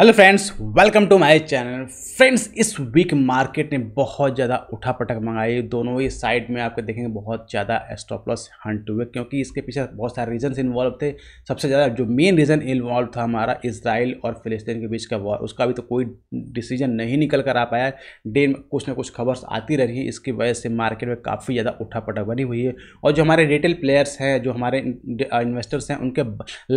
hello friends welcome to my channel friends इस week market ने बहुत ज़्यादा उठा पटक मंगाई दोनों ही साइड में आपको देखेंगे बहुत ज़्यादा एस्टोप्लस हंट हुए क्योंकि इसके पीछे बहुत सारे रीजन इन्वॉल्व थे सबसे ज़्यादा जो मेन रीज़न इन्वॉल्व था हमारा इसराइल और फिलिस्तीन के बीच का वॉर उसका भी तो कोई डिसीजन नहीं निकल कर आ पाया डे में कुछ ना कुछ खबर आती रही इसकी वजह से मार्केट में काफ़ी ज़्यादा उठा पटक बनी हुई है और जो हमारे रिटेल प्लेयर्स हैं जो हमारे इन्वेस्टर्स हैं उनके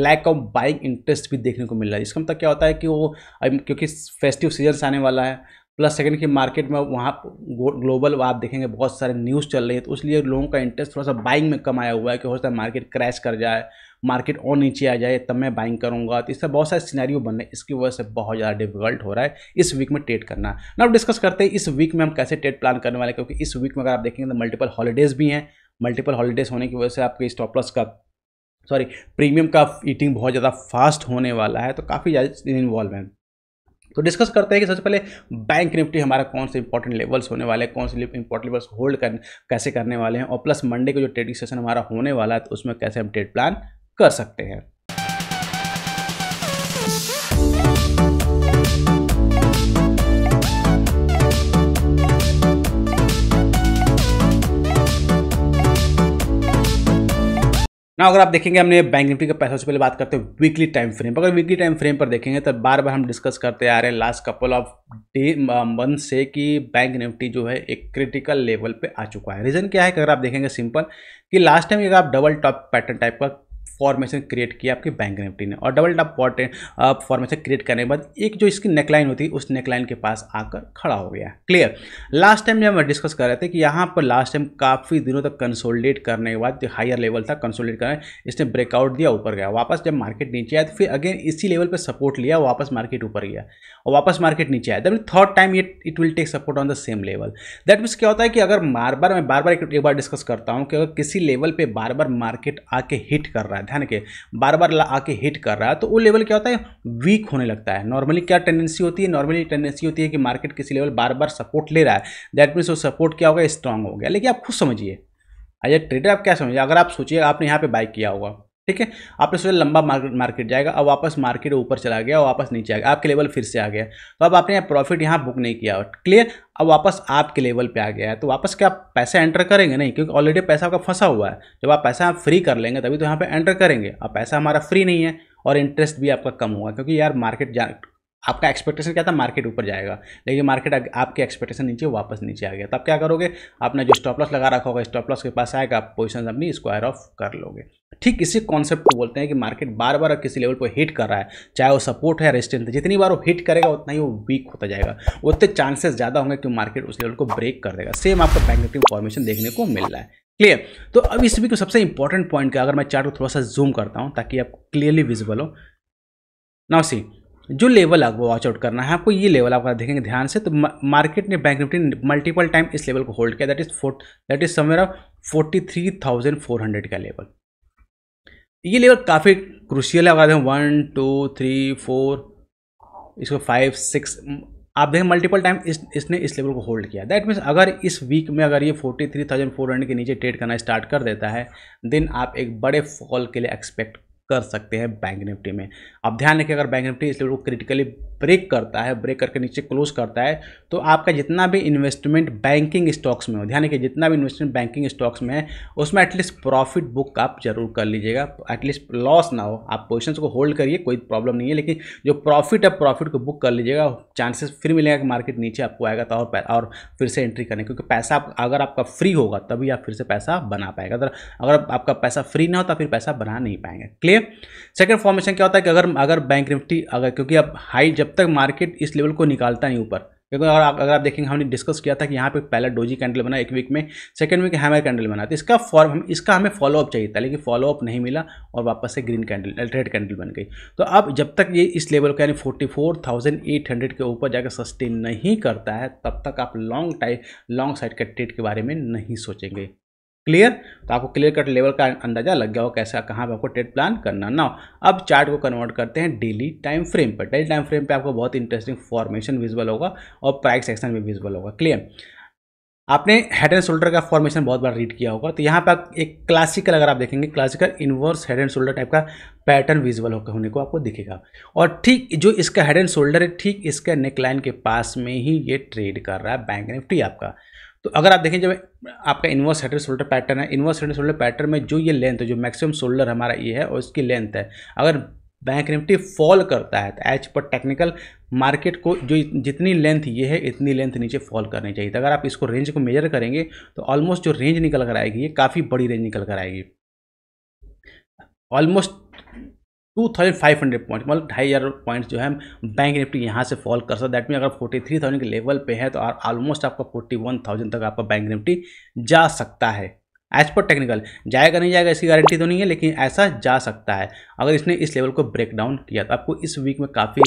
लैक ऑफ बाइंग इंटरेस्ट भी देखने को मिल रहा है इसका मतलब क्या होता है कि वो अब क्योंकि फेस्टिव सीजन आने वाला है प्लस सेकंड की मार्केट में वहाँ ग्लोबल आप देखेंगे बहुत सारे न्यूज़ चल रही है तो इसलिए लोगों का इंटरेस्ट थोड़ा सा बाइंग में कम आया हुआ है कि हो सकता है मार्केट क्रैश कर जाए मार्केट और नीचे आ जाए तब मैं बाइंग करूँगा तो इससे बहुत सारे सिनेरियो बन रहे हैं इसकी वजह से बहुत ज़्यादा डिफिकल्ट हो रहा है इस वीक में ट्रेड करना ना डिस्कस करते हैं इस वीक में हम कैसे ट्रेड प्लान करने वाले क्योंकि इस वीक में अगर आप देखेंगे तो मल्टीपल हॉलीडेज़ भी हैं मल्टीपल हॉलीडेज़ होने की वजह से आपके स्टॉप लॉस का सॉरी प्रीमियम का ईटिंग बहुत ज़्यादा फास्ट होने वाला है तो काफ़ी ज़्यादा इन्वॉल्व है तो डिस्कस करते हैं कि सबसे पहले बैंक निफ्टी हमारा कौन से इंपॉर्टेंट लेवल्स होने वाले हैं कौन से इंपॉर्टेंट लेवल्स होल्ड कर कैसे करने वाले हैं और प्लस मंडे को जो ट्रेडिंग सेशन हमारा होने वाला है तो उसमें कैसे हम ट्रेड प्लान कर सकते हैं ना अगर आप देखेंगे हमने बैंक निफ्टी का पैसा से पहले बात करते हैं वीकली टाइम फ्रेम अगर वीकली टाइम फ्रेम पर देखेंगे तो बार बार हम डिस्कस करते आ रहे हैं last couple of day month से कि बैंक निफ्टी जो है एक क्रिटिकल लेवल पे आ चुका है रीज़न क्या है कि अगर आप देखेंगे सिंपल कि लास्ट टाइम अगर आप डबल टॉप पैटर्न टाइप का फॉर्मेशन क्रिएट किया आपके बैंक निफ्टी ने और double top pot formation create करने के बाद एक जो इसकी नेकलाइन होती है उस नेकलाइन के पास आकर खड़ा हो गया क्लियर लास्ट टाइम जब हम डिस्कस कर रहे थे कि यहाँ पर लास्ट टाइम काफ़ी दिनों तक कंसोलिडेट करने के बाद जो हायर लेवल था कंसोलिडेट करने इसने ब्रेकआउट दिया ऊपर गया वापस जब मार्केट नीचे आया तो फिर अगेन इसी लेवल पर सपोर्ट लिया वापस मार्केट ऊपर गया और वापस मार्केट नीचे आया दैट मीन थर्ड टाइम ये it will take support on the same level that means क्या होता है कि अगर बार बार मैं बार बार एक बार डिस्कस करता हूँ कि अगर किसी लेवल पर बार बार मार्केट आके हिट कर रहा है ना के बार बार आके हिट कर रहा है तो वो लेवल क्या होता है वीक होने लगता है नॉर्मली क्या टेंडेंसी होती है नॉर्मली टेंडेंसी होती है कि मार्केट किसी लेवल बार बार सपोर्ट ले रहा है दैट मीन्स वो सपोर्ट क्या होगा स्ट्रांग हो गया लेकिन आप खुद समझिए एज ए ट्रेडर आप क्या समझिए अगर आप सोचिए आपने यहाँ पर बाइक किया होगा ठीक है आपने सोचा लंबा मार्केट मार्केट जाएगा अब वापस मार्केट ऊपर चला गया और वापस नीचे आ गया आपके लेवल फिर से आ गया तो अब आपने प्रॉफिट यहाँ बुक नहीं किया क्लियर अब वापस आपके लेवल पे आ गया है तो वापस क्या आप पैसा एंटर करेंगे नहीं क्योंकि ऑलरेडी पैसा आपका फंसा हुआ है जब आप पैसा फ्री कर लेंगे तभी तो यहाँ पर एंटर करेंगे अब पैसा हमारा फ्री नहीं है और इंटरेस्ट भी आपका कम हुआ क्योंकि यार मार्केट आपका एक्सपेक्टेशन क्या था मार्केट ऊपर जाएगा लेकिन मार्केट आपके एक्सपेक्टेशन नीचे वापस नीचे आ गया तब क्या करोगे आपने जो स्टॉप लॉस लगा रखा होगा स्टॉप लॉस के पास आएगा आप पोजिशन अपनी स्क्वायर ऑफ कर लोगे ठीक इसी कॉन्सेप्ट को बोलते हैं कि मार्केट बार बार किसी लेवल पर हिट कर रहा है चाहे वो सपोर्ट है या है जितनी बार वो हिट करेगा उतना ही वो वीक होता जाएगा उतने चांसेस ज़्यादा होंगे कि मार्केट उस लेवल को ब्रेक कर देगा सेम आपको बैंक निफ्टी फॉर्मेशन देखने को मिल रहा है क्लियर तो अब इस वीक को सबसे इंपॉर्टेंट पॉइंट का अगर मैं चार्ट को थोड़ा सा जूम करता हूँ ताकि आप क्लियरली विजिबल हो नाउ सी जो लेवल आपको वॉच आउट करना है आपको ये लेवल आपका देखेंगे ध्यान से तो मार्केट ने बैंक निफ्टी मल्टीपल टाइम इस लेवल को होल्ड किया that is four that is somewhere forty three thousand four hundred का लेवल ये लेवल काफ़ी क्रूशियल है वन टू थ्री फोर इसको फाइव सिक्स आप देखें मल्टीपल टाइम इस इसने इस लेवल को होल्ड किया दैट मीन्स अगर इस वीक में अगर ये forty three thousand four hundred के नीचे ट्रेड करना स्टार्ट कर देता है देन आप एक बड़े फॉल के लिए एक्सपेक्ट कर सकते हैं बैंक निफ्टी में अब ध्यान रखिए अगर बैंक निफ्टी इस लेवल को क्रिटिकली ब्रेक करता है ब्रेक करके नीचे क्लोज करता है तो आपका जितना भी इन्वेस्टमेंट बैंकिंग स्टॉक्स में हो ध्यान रखिए जितना भी इन्वेस्टमेंट बैंकिंग स्टॉक्स में है उसमें एटलीस्ट प्रॉफिट बुक आप जरूर कर लीजिएगा एटलीस्ट लॉस ना हो आप पोजिशन को होल्ड करिए कोई प्रॉब्लम नहीं है लेकिन जो प्रॉफिट है प्रॉफिट को बुक कर लीजिएगा चांसेस फिर मिलेगा कि मार्केट नीचे आपको आएगा तो और और फिर से एंट्री करने क्योंकि पैसा अगर आपका फ्री होगा तभी आप फिर से पैसा बना पाएगा अगर अगर आपका पैसा फ्री ना हो तो फिर पैसा बना नहीं पाएंगे क्लियर सेकेंड फॉर्मेशन क्या होता है कि अगर अगर बैंक निफ्टी अगर क्योंकि अब हाई जब तक मार्केट इस लेवल को निकालता नहीं ऊपर क्योंकि अगर आप अगर आप देखेंगे हमने डिस्कस किया था कि यहाँ पे पहला डोजी कैंडल बना एक वीक में सेकंड वीक हैमर कैंडल बना तो इसका फॉर्म हम इसका हमें फॉलोअप चाहिए था लेकिन फॉलोअप नहीं मिला और वापस से ग्रीन कैंडल रेड कैंडल बन गई तो अब जब तक ये इस लेवल का यानी forty four thousand eight hundred के ऊपर जाकर सस्टेन नहीं करता है तब तक आप लॉन्ग टाइम लॉन्ग साइड के ट्रेड के बारे में नहीं सोचेंगे क्लियर तो आपको क्लियर कट लेवल का अंदाजा लग गया हो कैसा कहाँ पे आपको ट्रेड प्लान करना ना अब चार्ट को कन्वर्ट करते हैं डेली टाइम फ्रेम पर डेली टाइम फ्रेम पे आपको बहुत इंटरेस्टिंग फॉर्मेशन विजिबल होगा और प्राइस सेक्शन भी विजिबल होगा क्लियर आपने हेड एंड शोल्डर का फॉर्मेशन बहुत बार रीड किया होगा तो यहाँ पर आप एक क्लासिकल अगर आप देखेंगे classical inverse head and shoulder type का पैटर्न विजुअल होकर होने को आपको दिखेगा और ठीक जो इसका हेड एंड शोल्डर है ठीक इसका नेकलाइन के पास में ही ये ट्रेड कर रहा है बैंक निफ्टी आपका तो अगर आप देखें जब आपका इन्वर्स हेड शोल्डर पैटर्न है इन्वर्स हेड शोल्डर पैटर्न में जो ये लेंथ है जो मैक्सिमम शोल्डर हमारा ये है और इसकी लेंथ है अगर बैंक निफ्टी फॉल करता है तो एज पर टेक्निकल मार्केट को जो जितनी लेंथ ये है इतनी लेंथ नीचे फॉल करनी चाहिए तो अगर आप इसको रेंज को मेजर करेंगे तो ऑलमोस्ट जो रेंज निकल कर आएगी ये काफ़ी बड़ी रेंज निकल कर आएगी almost two thousand five hundred point मतलब ढाई हज़ार पॉइंट जो है बैंक निफ्टी यहाँ से फॉल कर सकता दैट मीन अगर फोर्टी थ्री थाउजेंड के लेवल पे है तो ऑलमोस्ट आपका फोर्टी वन थाउजेंड तक आपका बैंक निफ्टी जा सकता है एज पर टेक्निकल जाएगा नहीं जाएगा इसकी गारंटी तो नहीं है लेकिन ऐसा जा सकता है अगर इसने इस लेवल को ब्रेक डाउन किया तो आपको इस वीक में काफ़ी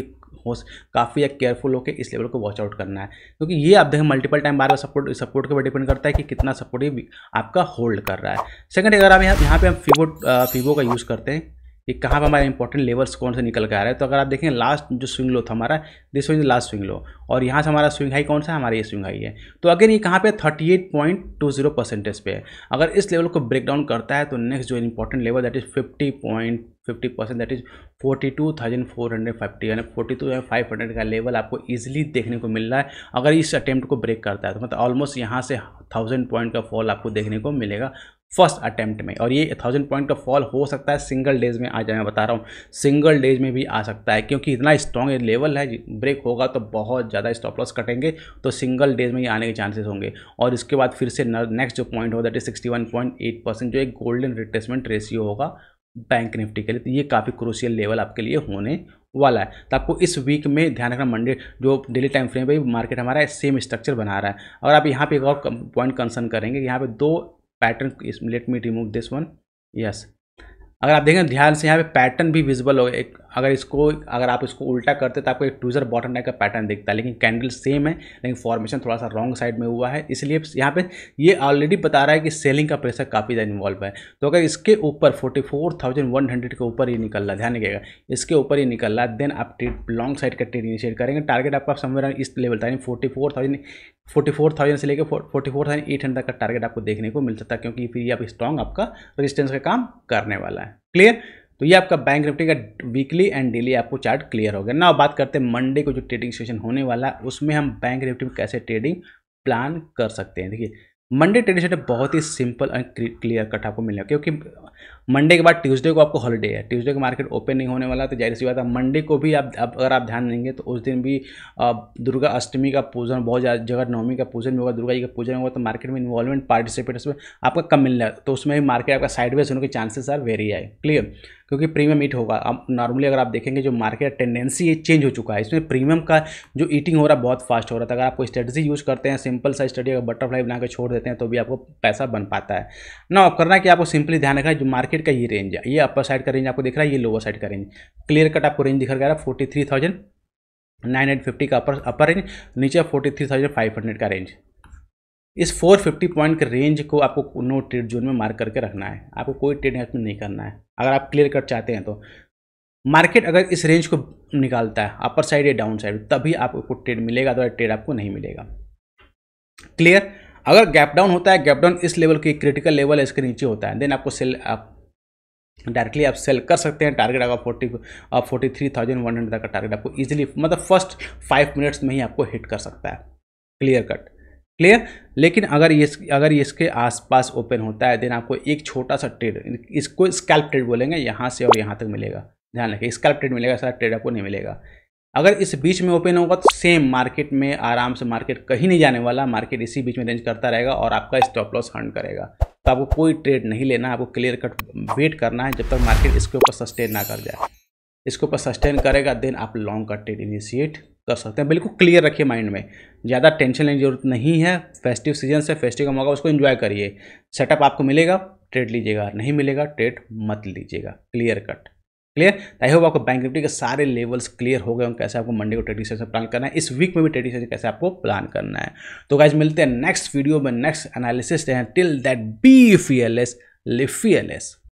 हो काफ़ी या केयरफुल होकर इस लेवल को वॉच आउट करना है क्योंकि ये आप देखें मल्टीपल टाइम बार बार सपोर्ट सपोर्ट के ऊपर डिपेंड करता है कि कितना सपोर्ट ये आपका होल्ड कर रहा है सेकंड अगर आप यहाँ यहाँ पे हम फीवो फीवो का यूज़ करते हैं ये कहाँ पर हमारे इंपॉर्टेंट लेवल्स कौन से निकल कर आ रहे हैं तो अगर आप देखें लास्ट जो स्विंग लो था हमारा this was last swing low और यहाँ से हमारा स्विंग हाई कौन सा है हमारा ये स्विंग हाई है तो अगेन ये कहाँ पे 38.20 परसेंटेज पे है अगर इस लेवल को ब्रेक डाउन करता है तो नेक्स्ट जो important level that is fifty point fifty percent that is forty two thousand four hundred fifty यानी फोर्टी टू फाइव हंड्रेड का लेवल आपको ईजिली देखने को मिल रहा है अगर इस अटैम्प्ट को ब्रेक करता है तो मतलब ऑलमोस्ट यहाँ से थाउजेंड पॉइंट का फॉल आपको देखने को मिलेगा फर्स्ट अटैम्प्ट में और ये थाउजेंड पॉइंट का फॉल हो सकता है सिंगल डेज में आज मैं बता रहा हूँ सिंगल डेज में भी आ सकता है क्योंकि इतना स्ट्रॉन्ग लेवल है ब्रेक होगा तो बहुत ज़्यादा स्टॉप लॉस कटेंगे तो सिंगल डेज में ही आने के चांसेस होंगे और इसके बाद फिर से नेक्स्ट जो पॉइंट हो that is sixty one point eight percent जो एक गोल्डन रिप्लेसमेंट रेशियो होगा बैंक निफ्टी के लिए तो ये काफ़ी क्रोशियल लेवल आपके लिए होने वाला है तो आपको इस वीक में ध्यान रखना मंडे जो डेली टाइम फ्रेम पर मार्केट हमारा सेम स्ट्रक्चर बना रहा है और आप यहाँ पे एक और पॉइंट कंसर्न करेंगे यहाँ पे दो pattern let me remove this one yes अगर आप देखें ध्यान से यहाँ पे पैटर्न भी विजिबल हो एक अगर इसको अगर आप इसको उल्टा करते तो आपको एक ट्यूज़र बॉटम नेक का पैटर्न दिखता है लेकिन कैंडल सेम है लेकिन फॉर्मेशन थोड़ा सा रॉन्ग साइड में हुआ है इसलिए यहाँ पे ये ऑलरेडी बता रहा है कि सेलिंग का प्रेशर काफ़ी ज़्यादा इन्वॉल्व है तो अगर इसके ऊपर forty four thousand one hundred के ऊपर ये निकल रहा ध्यान रखिएगा इसके ऊपर ये निकल रहा देन आप ट्रेड लॉन्ग साइड का ट्रेड इनिशिएट करेंगे टारगेट आपका समय इस लेवल था यानी forty four thousand forty four thousand से लेकर forty four thousand eight hundred तक का टारगेट आपको देखने को मिल सकता है क्योंकि फिर ये आप स्ट्रॉन्ग आपका रेजिस्टेंस का काम करने वाला है क्लियर तो ये आपका बैंक निफ्टी का वीकली एंड डेली आपको चार्ट क्लियर हो गया ना बात करते हैं मंडे को जो ट्रेडिंग सेशन होने वाला है उसमें हम बैंक निफ्टी में कैसे ट्रेडिंग प्लान कर सकते हैं देखिए मंडे ट्रेडिंग सेशन बहुत ही सिंपल एंड क्लियर कट आपको मिलेगा क्योंकि मंडे के बाद ट्यूज़डे को आपको हॉलीडे है ट्यूजडे को मार्केट ओपन नहीं होने वाला तो जाहिर सी बात है मंडे को भी आप अगर आप ध्यान देंगे तो उस दिन भी दुर्गा अष्टमी का पूजन बहुत जगह नवमी का पूजन होगा दुर्गा जी का पूजन होगा तो मार्केट में इन्वॉल्वमेंट पार्टिसिपेट में आपका कम मिल है तो उसमें भी मार्केट आपका साइडवेज होने के चांसेस आर वेरी आए क्लियर क्योंकि प्रीमियम ईट होगा अब नॉर्मली अगर आप देखेंगे जो मार्केट टेंडेंसी है चेंज हो चुका है इसमें प्रीमियम का जो ईटिंग हो रहा है बहुत फास्ट हो रहा था अगर कोई स्ट्रेटजी यूज़ करते हैं सिंपल सा स्टडी अगर बटरफ्लाई बना के छोड़ देते हैं तो भी आपको पैसा बन पाता है ना अब करना कि आपको सिंपली ध्यान रखना जो मार्केट का ये रेंज है ये अपर साइड का रेंज आपको दिख रहा है ये लोअर साइड का रेंज क्लियर कट आपको रेंज दिख रहा है forty three thousand nine hundred fifty का अपर अपर रेंज नीचे forty three thousand five hundred का रेंज इस 450 पॉइंट के रेंज को आपको नो ट्रेड जोन में मार्क करके रखना है आपको कोई ट्रेड इसमें नहीं करना है अगर आप क्लियर कट चाहते हैं तो मार्केट अगर इस रेंज को निकालता है अपर साइड या डाउन साइड तभी आपको ट्रेड मिलेगा अथवा ट्रेड आपको नहीं मिलेगा क्लियर अगर गैप डाउन होता है गैप डाउन इस लेवल की क्रिटिकल लेवल है इसके नीचे होता है देन आपको सेल आप डायरेक्टली आप सेल कर सकते हैं टारगेट आपका forty forty three thousand one hundred का टारगेट आपको इजीली मतलब फर्स्ट फाइव मिनट्स में ही आपको हिट कर सकता है क्लियर कट क्लियर लेकिन अगर ये अगर ये इसके आसपास ओपन होता है देन आपको एक छोटा सा ट्रेड इसको स्कैल्प ट्रेड बोलेंगे यहाँ से और यहाँ तक मिलेगा ध्यान रखिए स्कैल्प ट्रेड मिलेगा सारा ट्रेड आपको नहीं मिलेगा अगर इस बीच में ओपन होगा तो सेम मार्केट में आराम से मार्केट कहीं नहीं जाने वाला मार्केट इसी बीच में रेंज करता रहेगा और आपका स्टॉप लॉस हंड करेगा तो आपको कोई ट्रेड नहीं लेना आपको क्लियर कट वेट करना है जब तक मार्केट इसके ऊपर सस्टेन ना कर जाए इसके ऊपर सस्टेन करेगा देन आप लॉन्ग का ट्रेड इनिशिएट कर सकते हैं बिल्कुल क्लियर रखिए माइंड में ज़्यादा टेंशन लेने की जरूरत नहीं है फेस्टिव सीजन से फेस्टिव का मौका उसको इन्जॉय करिए सेटअप आपको मिलेगा ट्रेड लीजिएगा नहीं मिलेगा ट्रेड मत लीजिएगा clear cut clear I hope आपको बैंक निफ्टी के सारे लेवल्स क्लियर हो गए होंगे कैसे आपको मंडे को ट्रेडिंग सेशन प्लान करना है इस वीक में भी ट्रेडिंग सेशन कैसे आपको प्लान करना है तो गाइज मिलते हैं नेक्स्ट वीडियो में नेक्स्ट एनालिसिस टिल दैट बी फीएलएस लिफ फीएलएस